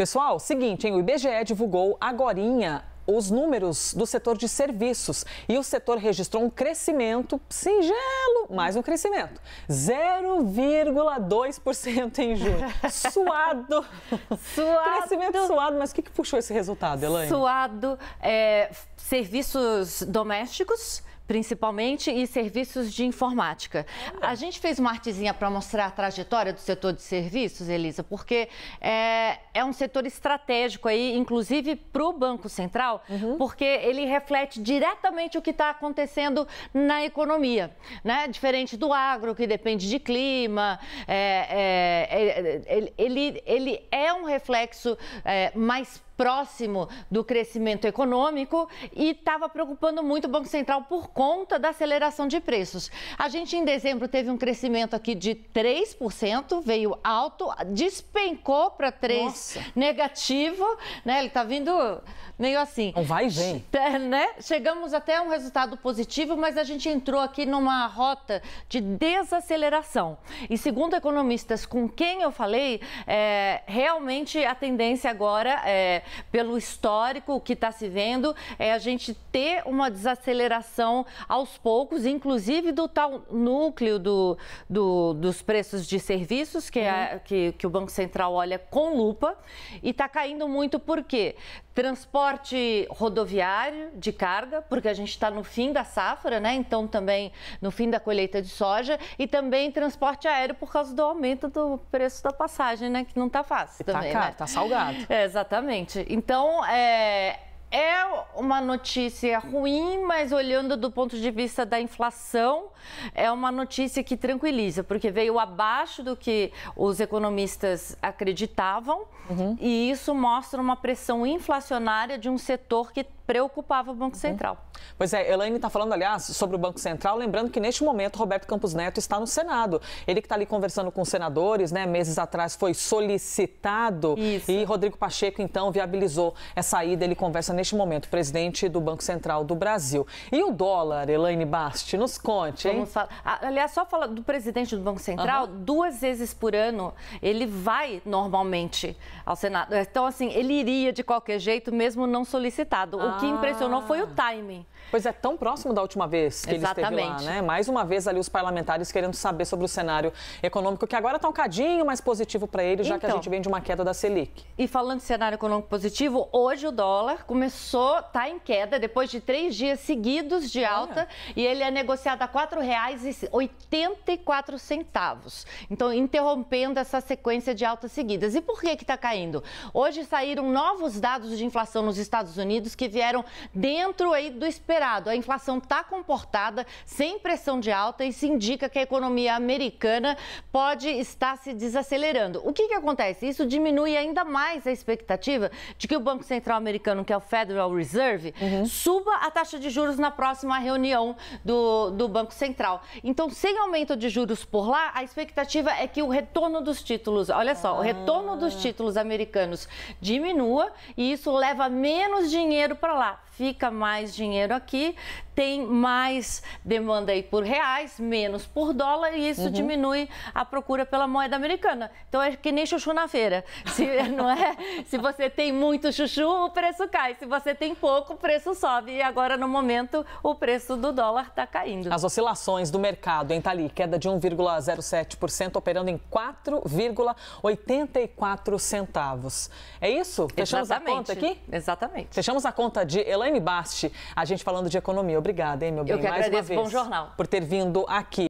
Pessoal, seguinte, hein? o IBGE divulgou agorinha os números do setor de serviços e o setor registrou um crescimento singelo, mais um crescimento, 0,2% em julho. Suado. suado. Crescimento suado, mas o que, que puxou esse resultado, Elaine? Suado, é, serviços domésticos principalmente, e serviços de informática. A gente fez uma artezinha para mostrar a trajetória do setor de serviços, Elisa, porque é, é um setor estratégico aí, inclusive para o Banco Central, uhum. porque ele reflete diretamente o que está acontecendo na economia. Né? Diferente do agro, que depende de clima, é, é, é ele, ele é um reflexo é, mais próximo do crescimento econômico e estava preocupando muito o Banco Central por conta da aceleração de preços. A gente, em dezembro, teve um crescimento aqui de 3%, veio alto, despencou para 3% negativo, né? Ele está vindo meio assim. Não vai bem. É, né? Chegamos até um resultado positivo, mas a gente entrou aqui numa rota de desaceleração. E segundo economistas com quem eu falei, é, realmente a tendência agora é pelo histórico que está se vendo, é a gente ter uma desaceleração aos poucos, inclusive do tal núcleo do, do dos preços de serviços, que, é, uhum. que, que o Banco Central olha com lupa, e está caindo muito porque transporte rodoviário de carga, porque a gente está no fim da safra, né? Então também no fim da colheita de soja e também transporte aéreo por causa do aumento do preço da passagem, né? Que não está fácil. Está caro, está né? Tá salgado. É, exatamente. Exatamente. Então, é, é uma notícia ruim, mas olhando do ponto de vista da inflação, é uma notícia que tranquiliza, porque veio abaixo do que os economistas acreditavam, uhum. e isso mostra uma pressão inflacionária de um setor que preocupava o Banco uhum. Central. Pois é, Elaine está falando, aliás, sobre o Banco Central, lembrando que neste momento Roberto Campos Neto está no Senado. Ele que está ali conversando com os senadores, né? Meses atrás foi solicitado Isso. e Rodrigo Pacheco, então, viabilizou essa ida. Ele conversa neste momento, presidente do Banco Central do Brasil. E o dólar, Elaine Basti, nos conte, hein? Aliás, só falar do presidente do Banco Central, uhum. duas vezes por ano ele vai normalmente ao Senado. Então, assim, ele iria de qualquer jeito, mesmo não solicitado. O ah. que impressionou foi o timing. Pois é, tão próximo da última vez que Exatamente. ele esteve lá, né? Mais uma vez ali os parlamentares querendo saber sobre o cenário econômico, que agora está um cadinho mais positivo para ele, já então, que a então. gente vem de uma queda da Selic. E falando de cenário econômico positivo, hoje o dólar começou, está em queda, depois de três dias seguidos de alta, é. e ele é negociado a R$ 4,84. Então, interrompendo essa sequência de altas seguidas. E por que está caindo? Hoje saíram novos dados de inflação nos Estados Unidos que vieram dentro aí do esperado. A inflação está comportada, sem pressão de alta, e se indica que a economia americana pode estar se desacelerando. O que, que acontece? Isso diminui ainda mais a expectativa de que o Banco Central americano, que é o Federal Reserve, uhum. suba a taxa de juros na próxima reunião do, do Banco Central. Então, sem aumento de juros por lá, a expectativa é que o retorno dos títulos, olha só, ah. o retorno dos ah. títulos americanos diminua e isso leva menos dinheiro para lá, fica mais dinheiro aqui, tem mais demanda aí por reais, menos por dólar, e isso uhum. diminui a procura pela moeda americana. Então é que nem chuchu na feira. Se, não é? se você tem muito chuchu, o preço cai. Se você tem pouco, o preço sobe. E agora, no momento, o preço do dólar está caindo. As oscilações do mercado, em Thali? Queda de 1,07%, operando em 4,84 centavos. É isso? Fechamos Exatamente. a conta aqui? Exatamente. Fechamos a conta de Elaine Basti. A gente falando de economia. Obrigada, hein, meu bem? Eu que Mais agradeço, uma vez, bom jornal. Por ter vindo aqui.